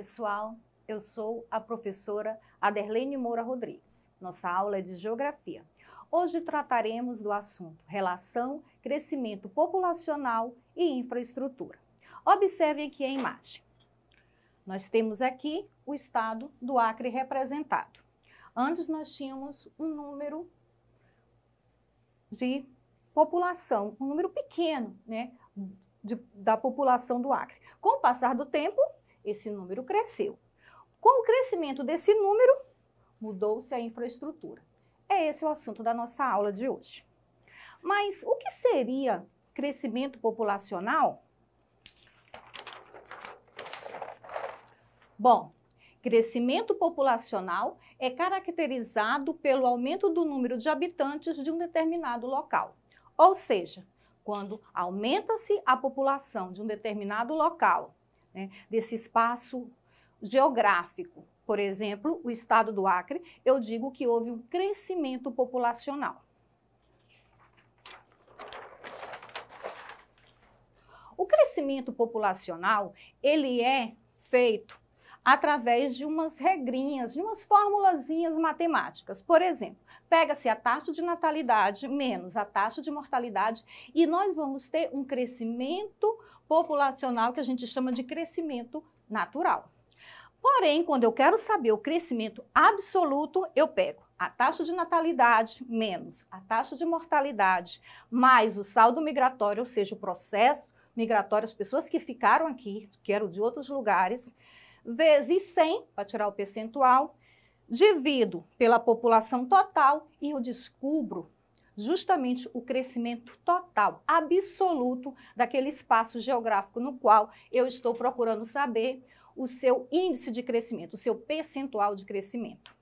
pessoal, eu sou a professora Aderlene Moura Rodrigues. Nossa aula é de Geografia. Hoje trataremos do assunto Relação, Crescimento Populacional e Infraestrutura. Observem aqui a imagem. Nós temos aqui o estado do Acre representado. Antes nós tínhamos um número de população, um número pequeno né, de, da população do Acre. Com o passar do tempo, esse número cresceu. Com o crescimento desse número, mudou-se a infraestrutura. É esse o assunto da nossa aula de hoje. Mas o que seria crescimento populacional? Bom, crescimento populacional é caracterizado pelo aumento do número de habitantes de um determinado local. Ou seja, quando aumenta-se a população de um determinado local né, desse espaço geográfico. Por exemplo, o estado do Acre, eu digo que houve um crescimento populacional. O crescimento populacional, ele é feito através de umas regrinhas, de umas formulazinhas matemáticas. Por exemplo, pega-se a taxa de natalidade menos a taxa de mortalidade e nós vamos ter um crescimento populacional que a gente chama de crescimento natural. Porém, quando eu quero saber o crescimento absoluto, eu pego a taxa de natalidade menos a taxa de mortalidade, mais o saldo migratório, ou seja, o processo migratório, as pessoas que ficaram aqui, que eram de outros lugares, vezes 100, para tirar o percentual, divido pela população total e eu descubro justamente o crescimento total, absoluto daquele espaço geográfico no qual eu estou procurando saber o seu índice de crescimento, o seu percentual de crescimento.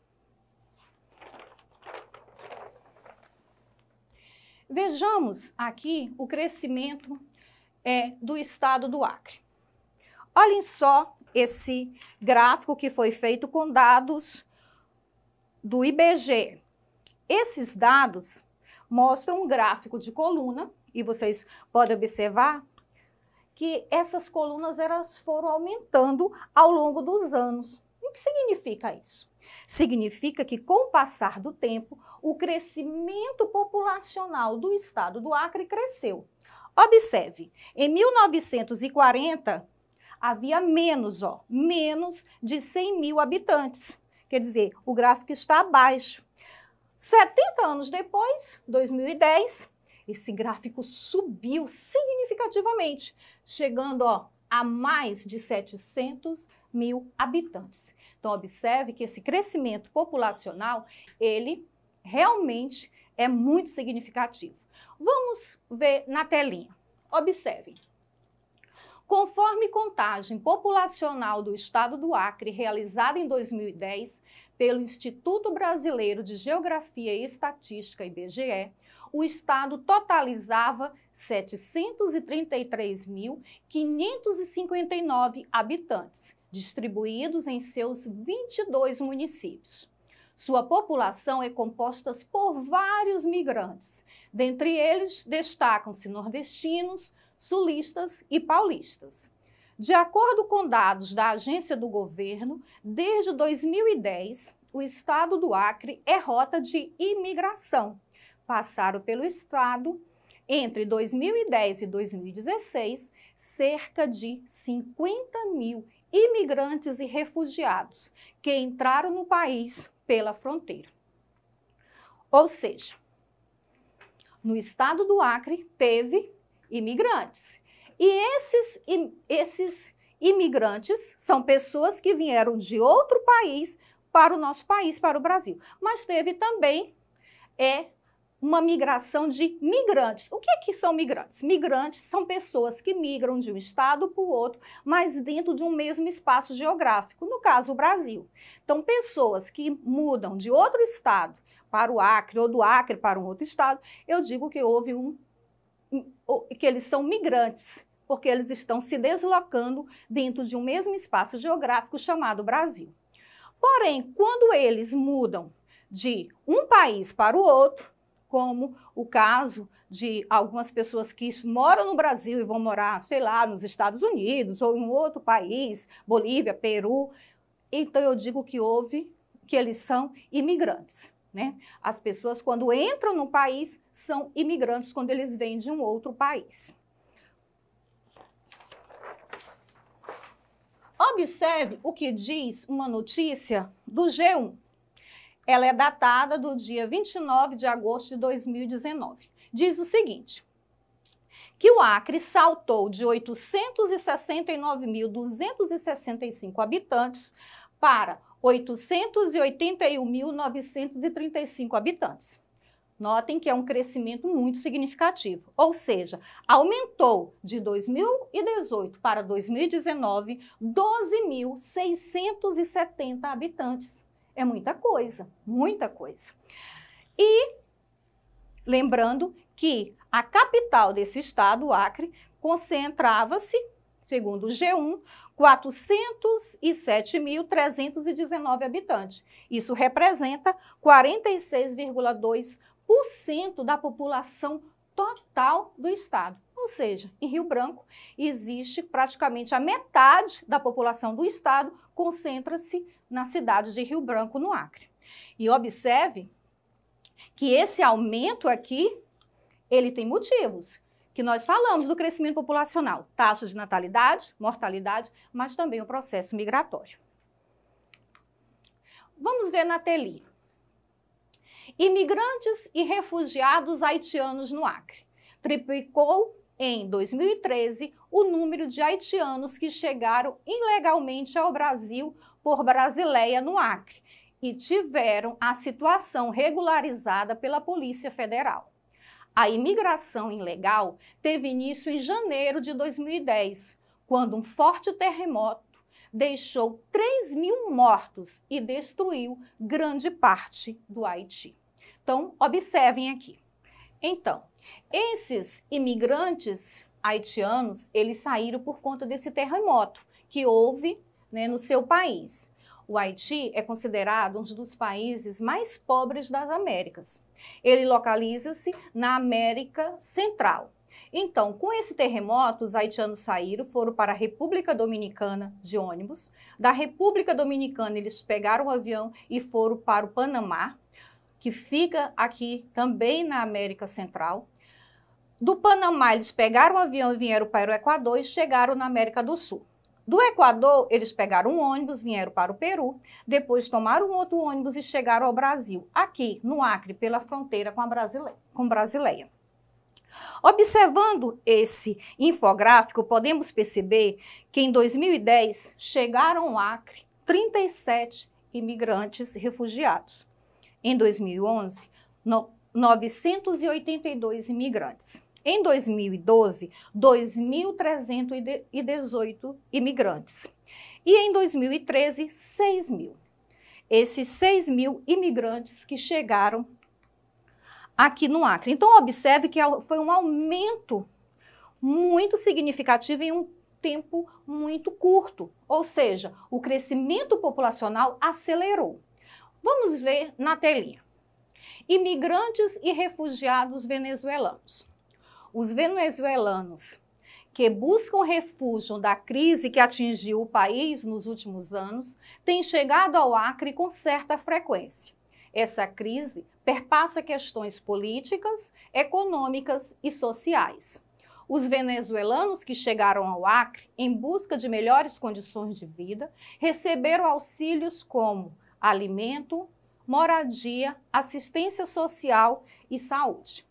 Vejamos aqui o crescimento é, do estado do Acre. Olhem só esse gráfico que foi feito com dados do IBGE. Esses dados mostra um gráfico de coluna e vocês podem observar que essas colunas elas foram aumentando ao longo dos anos. o que significa isso? Significa que, com o passar do tempo, o crescimento populacional do estado do Acre cresceu. Observe, em 1940 havia menos, ó, menos de 100 mil habitantes. Quer dizer, o gráfico está abaixo. 70 anos depois, 2010, esse gráfico subiu significativamente, chegando ó, a mais de 700 mil habitantes. Então, observe que esse crescimento populacional, ele realmente é muito significativo. Vamos ver na telinha. Observe. Conforme contagem populacional do estado do Acre, realizada em 2010, pelo Instituto Brasileiro de Geografia e Estatística, IBGE, o Estado totalizava 733.559 habitantes, distribuídos em seus 22 municípios. Sua população é composta por vários migrantes. Dentre eles, destacam-se nordestinos, sulistas e paulistas. De acordo com dados da agência do governo, desde 2010, o estado do Acre é rota de imigração. Passaram pelo estado, entre 2010 e 2016, cerca de 50 mil imigrantes e refugiados que entraram no país pela fronteira. Ou seja, no estado do Acre teve imigrantes e esses, esses imigrantes são pessoas que vieram de outro país para o nosso país, para o Brasil. Mas teve também é, uma migração de migrantes. O que, é que são migrantes? Migrantes são pessoas que migram de um estado para o outro, mas dentro de um mesmo espaço geográfico, no caso o Brasil. Então, pessoas que mudam de outro estado para o Acre ou do Acre para um outro estado, eu digo que houve um que eles são migrantes porque eles estão se deslocando dentro de um mesmo espaço geográfico chamado Brasil. Porém, quando eles mudam de um país para o outro, como o caso de algumas pessoas que moram no Brasil e vão morar, sei lá, nos Estados Unidos ou em outro país, Bolívia, Peru. Então eu digo que houve, que eles são imigrantes. Né? As pessoas, quando entram no país, são imigrantes quando eles vêm de um outro país. Observe o que diz uma notícia do G1. Ela é datada do dia 29 de agosto de 2019. Diz o seguinte: que o Acre saltou de 869.265 habitantes para 881.935 habitantes. Notem que é um crescimento muito significativo, ou seja, aumentou de 2018 para 2019 12.670 habitantes. É muita coisa, muita coisa. E lembrando que a capital desse estado, Acre, concentrava-se, segundo o G1, 407.319 habitantes. Isso representa 46,2 da população total do estado. Ou seja, em Rio Branco existe praticamente a metade da população do estado concentra-se na cidade de Rio Branco, no Acre. E observe que esse aumento aqui, ele tem motivos que nós falamos do crescimento populacional, taxa de natalidade, mortalidade, mas também o processo migratório. Vamos ver na telinha imigrantes e refugiados haitianos no Acre. Triplicou em 2013 o número de haitianos que chegaram ilegalmente ao Brasil por Brasileia no Acre e tiveram a situação regularizada pela Polícia Federal. A imigração ilegal teve início em janeiro de 2010, quando um forte terremoto deixou 3 mil mortos e destruiu grande parte do Haiti. Então, observem aqui. Então, esses imigrantes haitianos, eles saíram por conta desse terremoto que houve né, no seu país. O Haiti é considerado um dos países mais pobres das Américas. Ele localiza-se na América Central. Então, com esse terremoto, os haitianos saíram, foram para a República Dominicana de ônibus. Da República Dominicana, eles pegaram o um avião e foram para o Panamá, que fica aqui também na América Central. Do Panamá, eles pegaram um avião e vieram para o Equador e chegaram na América do Sul. Do Equador, eles pegaram um ônibus, vieram para o Peru, depois tomaram outro ônibus e chegaram ao Brasil, aqui no Acre, pela fronteira com a Brasileia. Com Brasileia. Observando esse infográfico, podemos perceber que em 2010 chegaram ao Acre 37 imigrantes refugiados. Em 2011, 982 imigrantes. Em 2012, 2.318 imigrantes. E em 2013, 6 mil. Esses 6 mil imigrantes que chegaram aqui no Acre. Então, observe que foi um aumento muito significativo em um tempo muito curto. Ou seja, o crescimento populacional acelerou. Vamos ver na telinha. Imigrantes e refugiados venezuelanos. Os venezuelanos que buscam refúgio da crise que atingiu o país nos últimos anos têm chegado ao Acre com certa frequência. Essa crise perpassa questões políticas, econômicas e sociais. Os venezuelanos que chegaram ao Acre em busca de melhores condições de vida receberam auxílios como alimento, moradia, assistência social e saúde.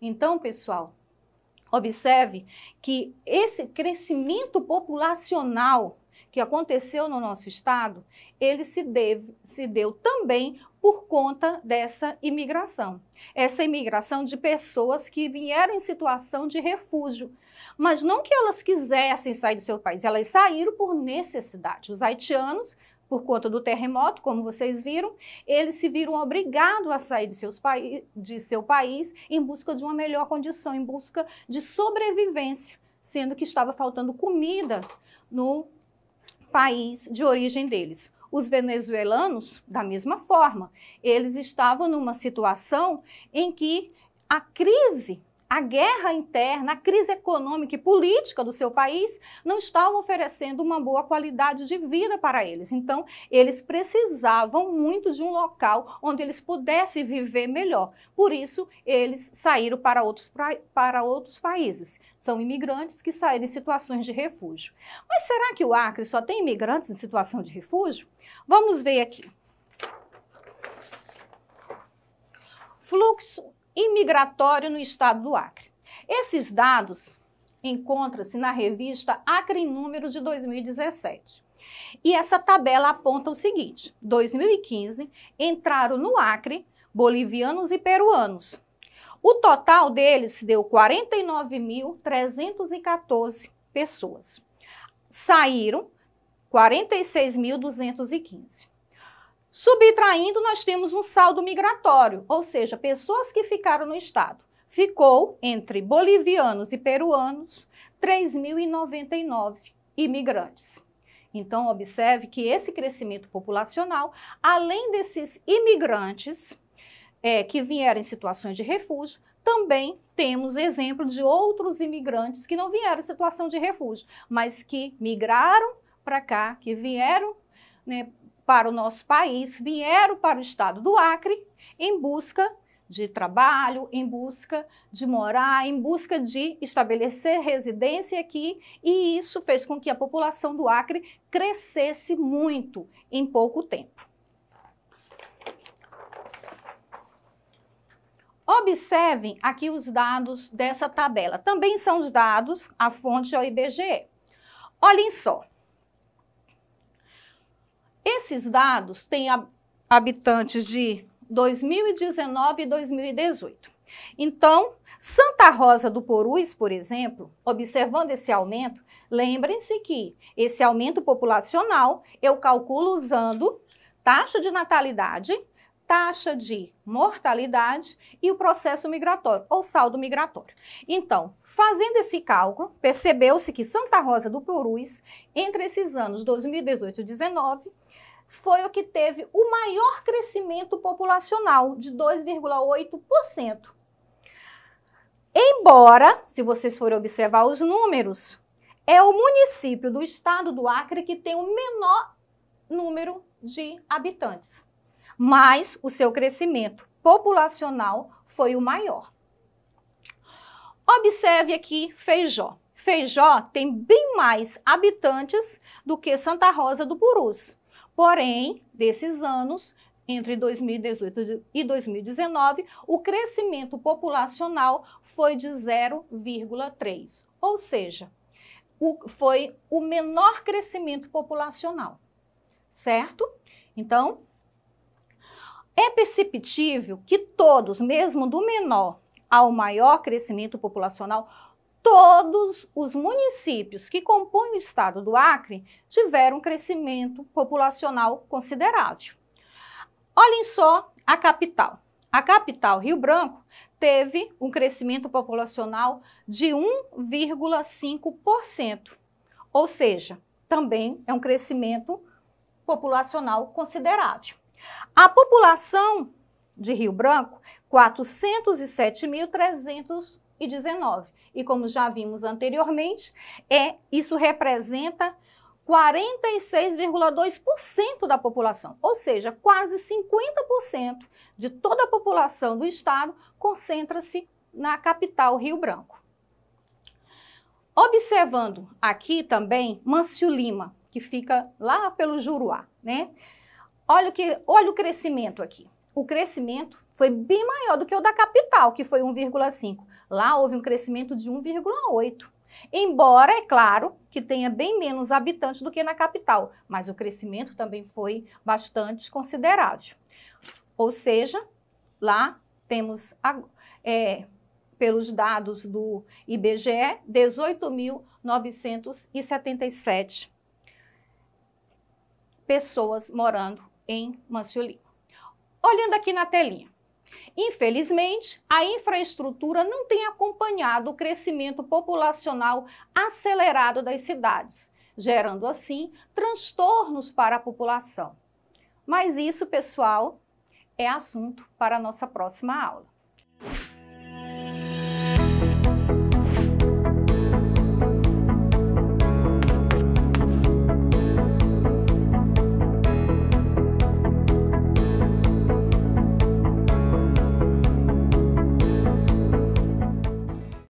Então, pessoal, observe que esse crescimento populacional que aconteceu no nosso estado, ele se, deve, se deu também por conta dessa imigração. Essa imigração de pessoas que vieram em situação de refúgio, mas não que elas quisessem sair do seu país, elas saíram por necessidade. Os haitianos por conta do terremoto, como vocês viram, eles se viram obrigados a sair de, seus pa... de seu país em busca de uma melhor condição, em busca de sobrevivência, sendo que estava faltando comida no país de origem deles. Os venezuelanos, da mesma forma, eles estavam numa situação em que a crise a guerra interna, a crise econômica e política do seu país não estavam oferecendo uma boa qualidade de vida para eles. Então, eles precisavam muito de um local onde eles pudessem viver melhor. Por isso, eles saíram para outros, para outros países. São imigrantes que saíram em situações de refúgio. Mas será que o Acre só tem imigrantes em situação de refúgio? Vamos ver aqui. Fluxo imigratório no estado do Acre. Esses dados encontram-se na revista Acre em Números de 2017. E essa tabela aponta o seguinte: 2015 entraram no Acre bolivianos e peruanos. O total deles deu 49.314 pessoas. Saíram 46.215. Subtraindo, nós temos um saldo migratório, ou seja, pessoas que ficaram no estado. Ficou entre bolivianos e peruanos 3.099 imigrantes. Então, observe que esse crescimento populacional, além desses imigrantes é, que vieram em situações de refúgio, também temos exemplo de outros imigrantes que não vieram em situação de refúgio, mas que migraram para cá, que vieram né, para o nosso país, vieram para o estado do Acre em busca de trabalho, em busca de morar, em busca de estabelecer residência aqui, e isso fez com que a população do Acre crescesse muito em pouco tempo. Observem aqui os dados dessa tabela. Também são os dados, a fonte ao é IBGE. Olhem só, esses dados têm habitantes de 2019 e 2018. Então, Santa Rosa do Porus, por exemplo, observando esse aumento, lembrem-se que esse aumento populacional eu calculo usando taxa de natalidade, taxa de mortalidade e o processo migratório, ou saldo migratório. Então, Fazendo esse cálculo, percebeu-se que Santa Rosa do Purus, entre esses anos 2018 e 2019, foi o que teve o maior crescimento populacional, de 2,8%. Embora, se vocês forem observar os números, é o município do estado do Acre que tem o menor número de habitantes, mas o seu crescimento populacional foi o maior. Observe aqui Feijó. Feijó tem bem mais habitantes do que Santa Rosa do Purus. Porém, desses anos, entre 2018 e 2019, o crescimento populacional foi de 0,3, ou seja, o, foi o menor crescimento populacional, certo? Então, é perceptível que todos, mesmo do menor ao maior crescimento populacional, todos os municípios que compõem o estado do Acre tiveram um crescimento populacional considerável. Olhem só a capital. A capital, Rio Branco, teve um crescimento populacional de 1,5%, ou seja, também é um crescimento populacional considerável. A população de Rio Branco, 407.300 e 19. E como já vimos anteriormente, é isso representa 46,2% da população, ou seja, quase 50% de toda a população do estado concentra-se na capital Rio Branco. Observando aqui também Mâncio Lima, que fica lá pelo Juruá, né? Olha o, que, olha o crescimento aqui. O crescimento foi bem maior do que o da capital, que foi 1,5. Lá houve um crescimento de 1,8. Embora, é claro, que tenha bem menos habitantes do que na capital, mas o crescimento também foi bastante considerável. Ou seja, lá temos, é, pelos dados do IBGE, 18.977 pessoas morando em Manciolino. Olhando aqui na telinha, Infelizmente, a infraestrutura não tem acompanhado o crescimento populacional acelerado das cidades, gerando assim transtornos para a população. Mas isso, pessoal, é assunto para a nossa próxima aula.